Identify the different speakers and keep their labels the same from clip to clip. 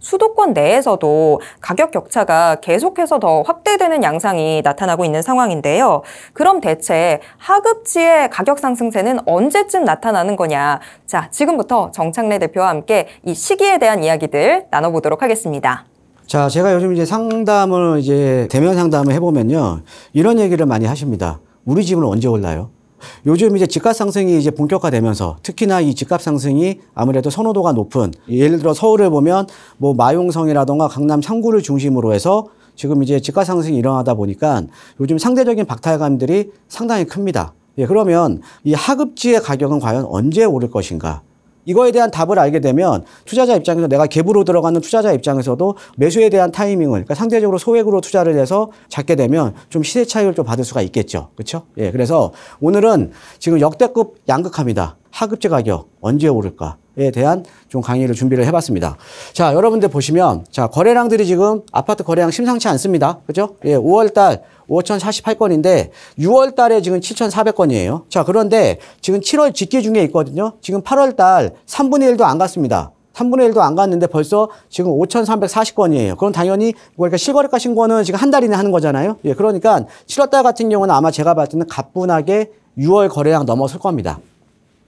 Speaker 1: 수도권 내에서도 가격 격차가 계속해서 더 확대되는 양상이 나타나고 있는 상황인데요. 그럼 대체 하급지의 가격 상승세는 언제쯤 나타나는 거냐? 자, 지금부터 정창래 대표와 함께 이 시기에 대한 이야기들 나눠보도록 하겠습니다. 자, 제가 요즘 이제 상담을 이제 대면 상담을 해보면요. 이런 얘기를 많이 하십니다. 우리 집은 언제 올라요? 요즘 이제 집값 상승이 이제 본격화되면서 특히나 이 집값 상승이 아무래도 선호도가 높은 예를 들어 서울을 보면 뭐 마용성이라던가 강남 상구를 중심으로 해서 지금 이제 집값 상승이 일어나다 보니까 요즘 상대적인 박탈감들이 상당히 큽니다. 예, 그러면 이 하급지의 가격은 과연 언제 오를 것인가? 이거에 대한 답을 알게 되면 투자자 입장에서 내가 갭으로 들어가는 투자자 입장에서도 매수에 대한 타이밍을 그러니까 상대적으로 소액으로 투자를 해서 잡게 되면 좀 시세 차익을 좀 받을 수가 있겠죠. 그렇죠? 예. 그래서 오늘은 지금 역대급 양극화입니다. 하급제 가격 언제 오를까? 에 대한 좀 강의를 준비를 해봤습니다. 자, 여러분들 보시면, 자, 거래량들이 지금 아파트 거래량 심상치 않습니다. 그죠? 렇 예, 5월달 5,048건인데 6월 달에 지금 7,400건이에요. 자, 그런데 지금 7월 직계 중에 있거든요. 지금 8월 달 3분의 1도 안 갔습니다. 3분의 1도 안 갔는데 벌써 지금 5,340건이에요. 그럼 당연히 그러니까 실거래가 신고는 지금 한 달이나 하는 거잖아요. 예, 그러니까 7월 달 같은 경우는 아마 제가 봤을 때는 가뿐하게 6월 거래량 넘어설 겁니다.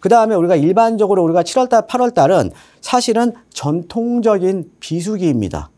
Speaker 1: 그 다음에 우리가 일반적으로 우리가 7월달, 8월달은 사실은 전통적인 비수기입니다.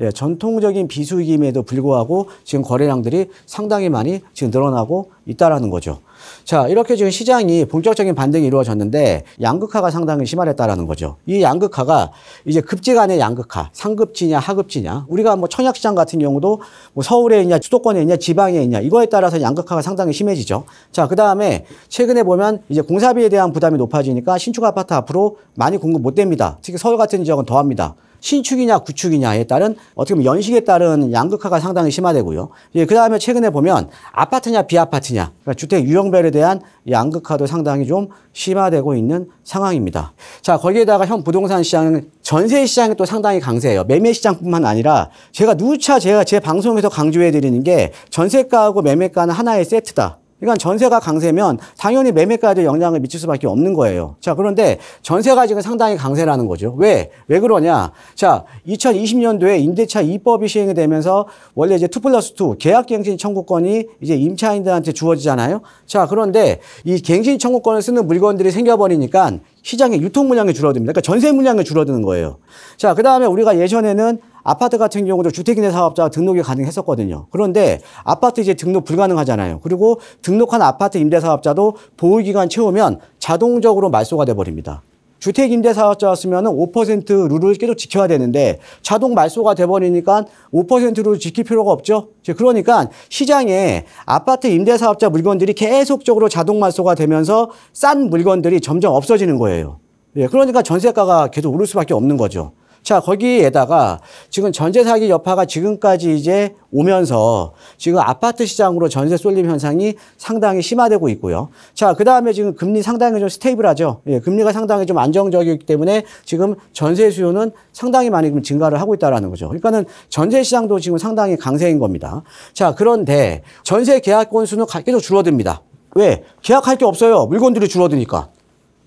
Speaker 1: 예, 전통적인 비수기임에도 불구하고 지금 거래량들이 상당히 많이 지금 늘어나고 있다라는 거죠. 자, 이렇게 지금 시장이 본격적인 반등이 이루어졌는데 양극화가 상당히 심화했다라는 거죠. 이 양극화가 이제 급지간의 양극화, 상급지냐 하급지냐. 우리가 뭐 청약 시장 같은 경우도 뭐 서울에 있냐, 수도권에 있냐, 지방에 있냐 이거에 따라서 양극화가 상당히 심해지죠. 자, 그다음에 최근에 보면 이제 공사비에 대한 부담이 높아지니까 신축 아파트 앞으로 많이 공급 못 됩니다. 특히 서울 같은 지역은 더합니다. 신축이냐 구축이냐에 따른 어떻게 보면 연식에 따른 양극화가 상당히 심화되고요. 예, 그 다음에 최근에 보면 아파트냐 비아파트냐 그러니까 주택 유형별에 대한 양극화도 상당히 좀 심화되고 있는 상황입니다. 자 거기에다가 현 부동산 시장은 전세 시장이 또 상당히 강세예요. 매매 시장뿐만 아니라 제가 누차 제가 제 방송에서 강조해드리는 게 전세가하고 매매가는 하나의 세트다. 그러니까 전세가 강세면 당연히 매매가에도 영향을 미칠 수밖에 없는 거예요. 자, 그런데 전세가 지금 상당히 강세라는 거죠. 왜? 왜 그러냐? 자, 2020년도에 임대차 입법이 시행이 되면서 원래 이제 2 플러스 2 계약갱신 청구권이 이제 임차인들한테 주어지잖아요. 자, 그런데 이 갱신 청구권을 쓰는 물건들이 생겨버리니까 시장의 유통 물량이 줄어듭니다. 그러니까 전세 물량이 줄어드는 거예요. 자, 그 다음에 우리가 예전에는 아파트 같은 경우도 주택임대 사업자 등록이 가능했었거든요. 그런데 아파트 이제 등록 불가능하잖아요. 그리고 등록한 아파트 임대 사업자도 보유 기간 채우면 자동적으로 말소가 돼 버립니다. 주택 임대 사업자였으면 5% 룰을 계속 지켜야 되는데 자동 말소가 돼버리니까 5%를 지킬 필요가 없죠. 그러니까 시장에 아파트 임대 사업자 물건들이 계속적으로 자동 말소가 되면서 싼 물건들이 점점 없어지는 거예요. 예, 그러니까 전세가가 계속 오를 수밖에 없는 거죠. 자, 거기에다가 지금 전세 사기 여파가 지금까지 이제 오면서 지금 아파트 시장으로 전세 쏠림 현상이 상당히 심화되고 있고요. 자, 그 다음에 지금 금리 상당히 좀 스테이블하죠. 예, 금리가 상당히 좀 안정적이기 때문에 지금 전세 수요는 상당히 많이 지금 증가를 하고 있다라는 거죠. 그러니까는 전세 시장도 지금 상당히 강세인 겁니다. 자, 그런데 전세 계약 건수는 계속 줄어듭니다. 왜? 계약할 게 없어요. 물건들이 줄어드니까.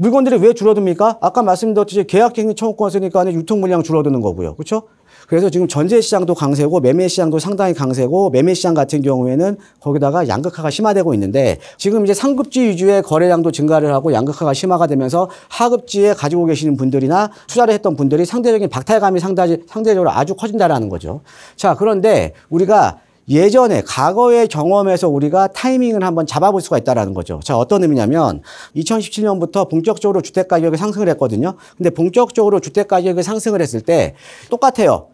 Speaker 1: 물건들이 왜 줄어듭니까? 아까 말씀드렸듯이 계약행위 청구권 쓰니까 유통 물량 줄어드는 거고요. 그렇죠? 그래서 지금 전제 시장도 강세고 매매 시장도 상당히 강세고 매매 시장 같은 경우에는 거기다가 양극화가 심화되고 있는데 지금 이제 상급지 위주의 거래량도 증가를 하고 양극화가 심화가 되면서 하급지에 가지고 계시는 분들이나 투자를 했던 분들이 상대적인 박탈감이 상당히 상대적으로 아주 커진다라는 거죠. 자, 그런데 우리가 예전에 과거의 경험에서 우리가 타이밍을 한번 잡아볼 수가 있다는 거죠. 자, 어떤 의미냐면 2017년부터 본격적으로 주택 가격이 상승을 했거든요. 근데 본격적으로 주택 가격이 상승을 했을 때 똑같아요.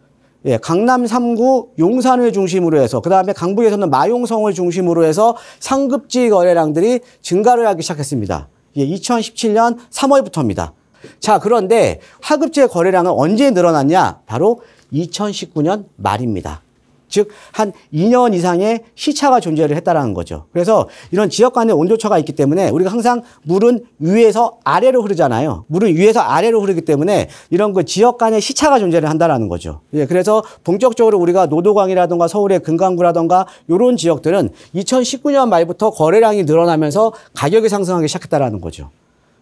Speaker 1: 예, 강남 3구 용산을 중심으로 해서 그다음에 강북에서는 마용성을 중심으로 해서 상급지 거래량들이 증가를 하기 시작했습니다. 예, 2017년 3월부터입니다. 자, 그런데 하급지의 거래량은 언제 늘어났냐? 바로 2019년 말입니다. 즉한 2년 이상의 시차가 존재를 했다라는 거죠. 그래서 이런 지역 간의 온도차가 있기 때문에 우리가 항상 물은 위에서 아래로 흐르잖아요. 물은 위에서 아래로 흐르기 때문에 이런 그 지역 간의 시차가 존재를 한다라는 거죠. 예, 그래서 본격적으로 우리가 노도강이라든가 서울의 금강구라든가 이런 지역들은 2019년 말부터 거래량이 늘어나면서 가격이 상승하기 시작했다라는 거죠.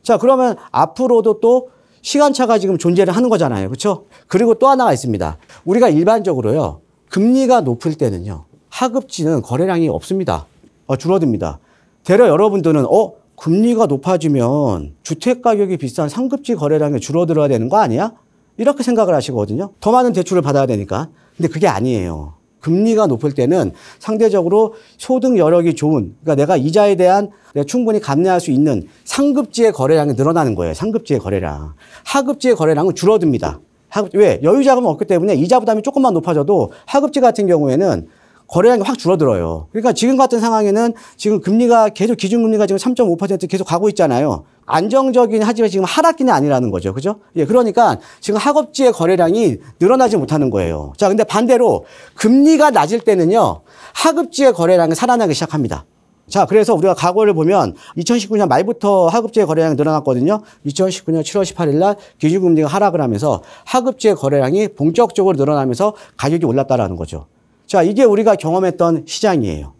Speaker 1: 자, 그러면 앞으로도 또 시간차가 지금 존재를 하는 거잖아요. 그렇죠? 그리고 또 하나가 있습니다. 우리가 일반적으로요. 금리가 높을 때는요. 하급지는 거래량이 없습니다. 어, 줄어듭니다. 대략 여러분들은 어 금리가 높아지면 주택 가격이 비싼 상급지 거래량이 줄어들어야 되는 거 아니야? 이렇게 생각을 하시거든요. 더 많은 대출을 받아야 되니까. 근데 그게 아니에요. 금리가 높을 때는 상대적으로 소득 여력이 좋은, 그러니까 내가 이자에 대한 내가 충분히 감내할 수 있는 상급지의 거래량이 늘어나는 거예요. 상급지의 거래량. 하급지의 거래량은 줄어듭니다. 하급 왜 여유 자금은 없기 때문에 이자 부담이 조금만 높아져도 하급지 같은 경우에는 거래량이 확 줄어들어요. 그러니까 지금 같은 상황에는 지금 금리가 계속 기준금리가 지금 3.5% 계속 가고 있잖아요. 안정적인 하지만 지금 하락기는 아니라는 거죠. 그죠? 예, 그러니까 지금 하급지의 거래량이 늘어나지 못하는 거예요. 자, 근데 반대로 금리가 낮을 때는요, 하급지의 거래량이 살아나기 시작합니다. 자, 그래서 우리가 과거를 보면 2019년 말부터 하급제 거래량이 늘어났거든요. 2019년 7월 18일 날 기준금리가 하락을 하면서 하급제 거래량이 본격적으로 늘어나면서 가격이 올랐다라는 거죠. 자, 이게 우리가 경험했던 시장이에요.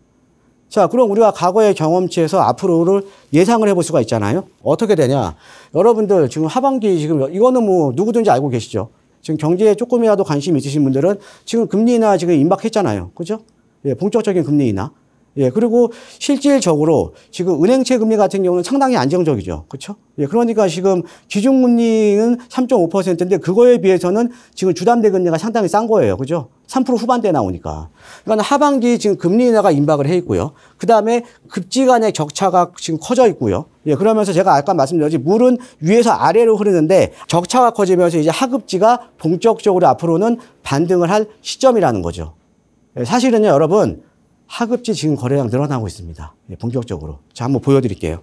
Speaker 1: 자, 그럼 우리가 과거의 경험치에서 앞으로를 예상을 해볼 수가 있잖아요. 어떻게 되냐. 여러분들 지금 하반기 지금 이거는 뭐 누구든지 알고 계시죠. 지금 경제에 조금이라도 관심 있으신 분들은 지금 금리 인하 지금 임박했잖아요. 그죠? 예, 본격적인 금리 인하. 예, 그리고 실질적으로 지금 은행채 금리 같은 경우는 상당히 안정적이죠. 그렇죠? 예, 그러니까 지금 기준금리는 3.5%인데 그거에 비해서는 지금 주담대 금리가 상당히 싼 거예요. 그죠? 렇3% 후반대 나오니까. 그러니까 하반기 지금 금리 인하가 임박을 해 있고요. 그다음에 급지간의 격차가 지금 커져 있고요. 예, 그러면서 제가 아까 말씀드렸지 물은 위에서 아래로 흐르는데 적차가 커지면서 이제 하급지가 본격적으로 앞으로는 반등을 할 시점이라는 거죠. 예, 사실은요, 여러분, 하급지 지금 거래량 늘어나고 있습니다. 예, 본격적으로. 자, 한번 보여드릴게요.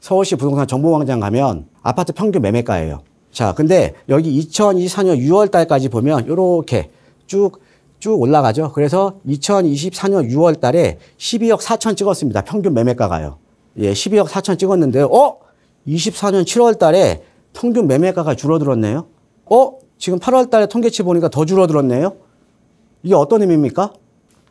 Speaker 1: 서울시 부동산 정보광장 가면 아파트 평균 매매가예요. 자, 근데 여기 2024년 6월 달까지 보면 이렇게 쭉, 쭉 올라가죠. 그래서 2024년 6월 달에 12억 4천 찍었습니다. 평균 매매가가요. 예, 12억 4천 찍었는데, 어? 24년 7월 달에 평균 매매가가 줄어들었네요. 어? 지금 8월 달에 통계치 보니까 더 줄어들었네요. 이게 어떤 의미입니까?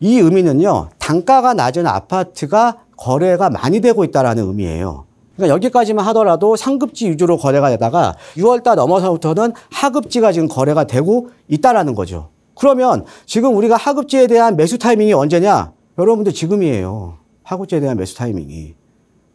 Speaker 1: 이 의미는요, 단가가 낮은 아파트가 거래가 많이 되고 있다라는 의미예요. 그러니까 여기까지만 하더라도 상급지 위주로 거래가 되다가 6월달 넘어서부터는 하급지가 지금 거래가 되고 있다라는 거죠. 그러면 지금 우리가 하급지에 대한 매수 타이밍이 언제냐? 여러분들 지금이에요. 하급지에 대한 매수 타이밍이.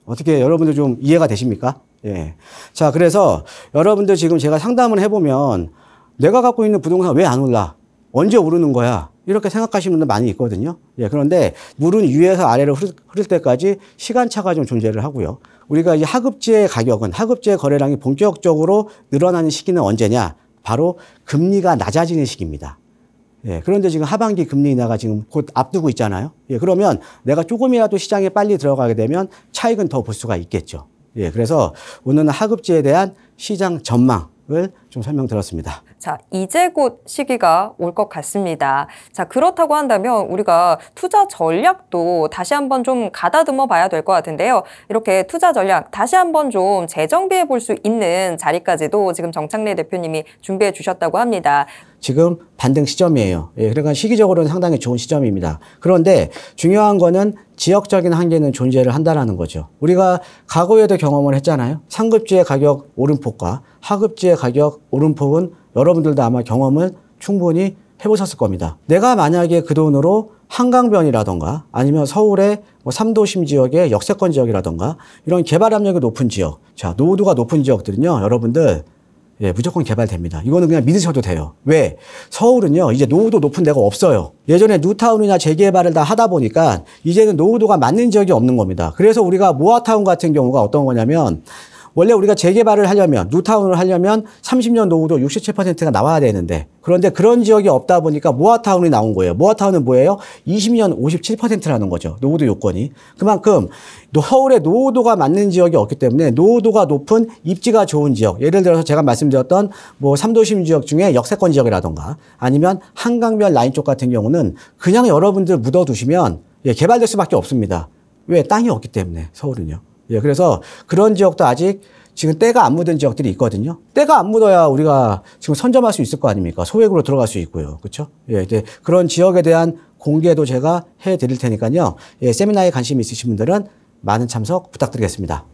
Speaker 1: 어떻게 여러분들 좀 이해가 되십니까? 예. 자, 그래서 여러분들 지금 제가 상담을 해보면 내가 갖고 있는 부동산 왜 안 올라? 언제 오르는 거야? 이렇게 생각하시는 분들 많이 있거든요. 예, 그런데 물은 위에서 아래로 흐를 때까지 시간차가 좀 존재를 하고요. 우리가 이 하급지의 가격은 하급지의 거래량이 본격적으로 늘어나는 시기는 언제냐? 바로 금리가 낮아지는 시기입니다. 예, 그런데 지금 하반기 금리 인하가 지금 곧 앞두고 있잖아요. 예, 그러면 내가 조금이라도 시장에 빨리 들어가게 되면 차익은 더 볼 수가 있겠죠. 예, 그래서 오늘은 하급지에 대한 시장 전망을 좀 설명드렸습니다. 자, 이제 곧 시기가 올 것 같습니다. 자, 그렇다고 한다면 우리가 투자 전략도 다시 한번 좀 가다듬어 봐야 될 것 같은데요. 이렇게 투자 전략 다시 한번 좀 재정비해 볼 수 있는 자리까지도 지금 정창래 대표님이 준비해 주셨다고 합니다. 지금 반등 시점이에요. 예, 그러니까 시기적으로는 상당히 좋은 시점입니다. 그런데 중요한 거는 지역적인 한계는 존재를 한다는 거죠. 우리가 과거에도 경험을 했잖아요. 상급지의 가격 오름폭과 하급지의 가격 오름폭은 여러분들도 아마 경험을 충분히 해보셨을 겁니다. 내가 만약에 그 돈으로 한강변이라던가 아니면 서울의 뭐 삼도심 지역의 역세권 지역이라던가 이런 개발 압력이 높은 지역, 자, 노후도가 높은 지역들은요, 여러분들 예, 무조건 개발됩니다. 이거는 그냥 믿으셔도 돼요. 왜? 서울은요, 이제 노후도 높은 데가 없어요. 예전에 뉴타운이나 재개발을 다 하다 보니까 이제는 노후도가 맞는 지역이 없는 겁니다. 그래서 우리가 모아타운 같은 경우가 어떤 거냐면 원래 우리가 재개발을 하려면 뉴타운을 하려면 30년 노후도 67%가 나와야 되는데 그런데 그런 지역이 없다 보니까 모아타운이 나온 거예요. 모아타운은 뭐예요? 20년 57%라는 거죠. 노후도 요건이. 그만큼 서울에 노후도가 맞는 지역이 없기 때문에 노후도가 높은 입지가 좋은 지역. 예를 들어서 제가 말씀드렸던 뭐 3도심 지역 중에 역세권 지역이라던가 아니면 한강변 라인 쪽 같은 경우는 그냥 여러분들 묻어두시면 예, 개발될 수밖에 없습니다. 왜? 땅이 없기 때문에 서울은요. 예, 그래서 그런 지역도 아직 지금 때가 안 묻은 지역들이 있거든요. 때가 안 묻어야 우리가 지금 선점할 수 있을 거 아닙니까? 소액으로 들어갈 수 있고요. 그렇죠? 예, 이제 그런 지역에 대한 공개도 제가 해 드릴 테니까요. 예, 세미나에 관심 있으신 분들은 많은 참석 부탁드리겠습니다.